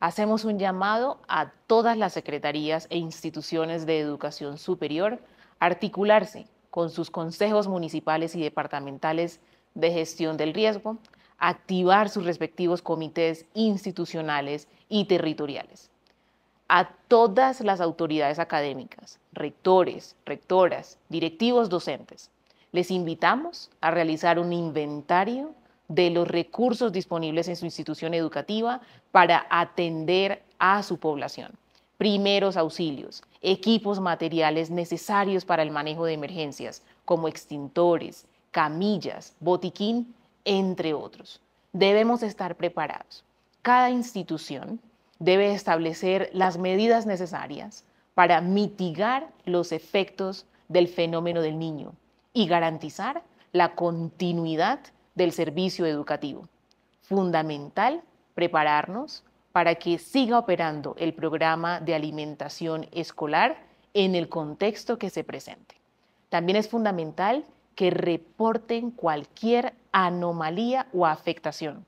hacemos un llamado a todas las secretarías e instituciones de educación superior articularse con sus consejos municipales y departamentales de gestión del riesgo, activar sus respectivos comités institucionales y territoriales. A todas las autoridades académicas, rectores, rectoras, directivos docentes, les invitamos a realizar un inventario de los recursos disponibles en su institución educativa para atender a su población. Primeros auxilios, equipos materiales necesarios para el manejo de emergencias, como extintores, camillas, botiquín, entre otros. Debemos estar preparados. Cada institución debe establecer las medidas necesarias para mitigar los efectos del fenómeno del niño y garantizar la continuidad del servicio educativo. Fundamental prepararnos para que siga operando el programa de alimentación escolar en el contexto que se presente. También es fundamental que reporten cualquier anomalía o afectación.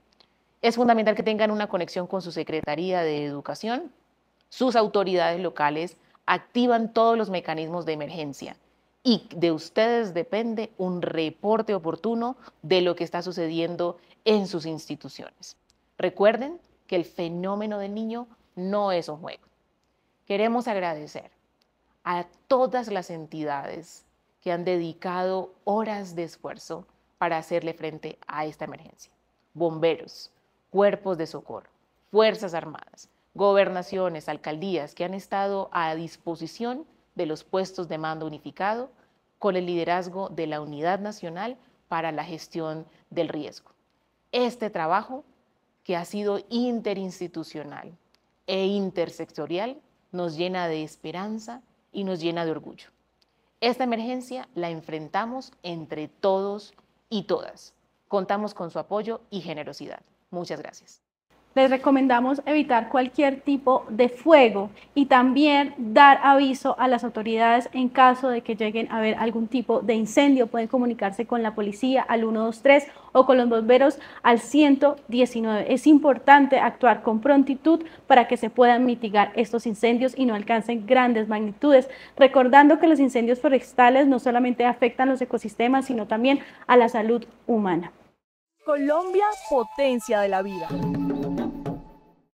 Es fundamental que tengan una conexión con su Secretaría de Educación. Sus autoridades locales activan todos los mecanismos de emergencia y de ustedes depende un reporte oportuno de lo que está sucediendo en sus instituciones. Recuerden que el fenómeno del niño no es un juego. Queremos agradecer a todas las entidades que han dedicado horas de esfuerzo para hacerle frente a esta emergencia. Bomberos, cuerpos de socorro, Fuerzas Armadas, gobernaciones, alcaldías que han estado a disposición de los puestos de mando unificado con el liderazgo de la Unidad Nacional para la Gestión del Riesgo. Este trabajo, que ha sido interinstitucional e intersectorial, nos llena de esperanza y nos llena de orgullo. Esta emergencia la enfrentamos entre todos y todas. Contamos con su apoyo y generosidad. Muchas gracias les recomendamos evitar cualquier tipo de fuego y también dar aviso a las autoridades en caso de que lleguen a haber algún tipo de incendio. Pueden comunicarse con la policía al 123 o con los bomberos al 119. Es importante actuar con prontitud para que se puedan mitigar estos incendios y no alcancen grandes magnitudes, recordando que los incendios forestales no solamente afectan los ecosistemas, sino también a la salud humana. Colombia, potencia de la vida.